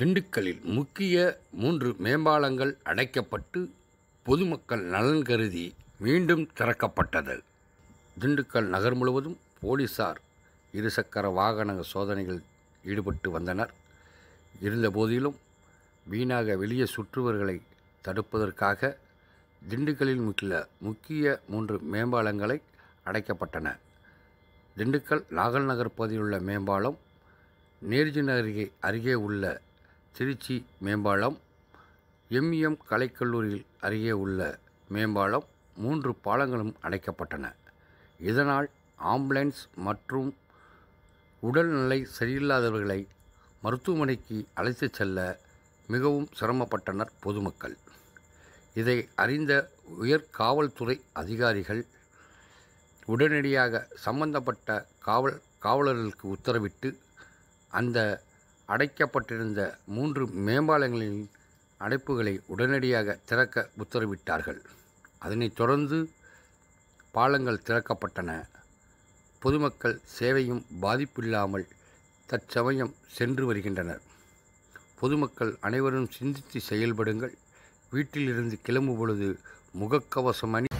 திண்டுக்கல்லில் முக்கிய மூன்று மேம்பாலங்கள் அடைக்கப்பட்டு பொதுமக்கள் நலன் கருதி மீண்டும் திறக்கப்பட்டது திண்டுக்கல் நகர் முழுவதும் போலீசார் இருசக்கர வாகன சோதனைகள் ஈடுபட்டு வந்தனர் இருந்தபோதிலும் வீணாக வெளியே சுற்றுவர்களை தடுப்பதற்காக திண்டுக்கல்லில் முக்கிய முக்கிய மூன்று மேம்பாலங்களை அடைக்கப்பட்டன திண்டுக்கல் நாகல் நகர் பகுதியில் உள்ள மேம்பாலம் நேர்ஜின் அருகே அருகே உள்ள திருச்சி மேம்பாலம் எம்இஎம் கலைக்கல்லூரியில் அருகே உள்ள மேம்பாலம் மூன்று பாலங்களும் அடைக்கப்பட்டன இதனால் ஆம்புலன்ஸ் மற்றும் உடல்நிலை சரியில்லாதவர்களை மருத்துவமனைக்கு அழைத்துச் செல்ல மிகவும் சிரமப்பட்டனர் பொதுமக்கள் இதை அறிந்த உயர் காவல்துறை அதிகாரிகள் உடனடியாக சம்பந்தப்பட்ட காவல் காவலர்களுக்கு உத்தரவிட்டு அந்த அடைக்கப்பட்டிருந்த மூன்று மேம்பாலங்களின் அடைப்புகளை உடனடியாக திறக்க உத்தரவிட்டார்கள் அதனைத் தொடர்ந்து பாலங்கள் திறக்கப்பட்டன பொதுமக்கள் சேவையும் பாதிப்பில்லாமல் தற்சமயம் சென்று வருகின்றனர் பொதுமக்கள் அனைவரும் சிந்தித்து செயல்படுங்கள் வீட்டிலிருந்து கிளம்பும் பொழுது முகக்கவசம் அணி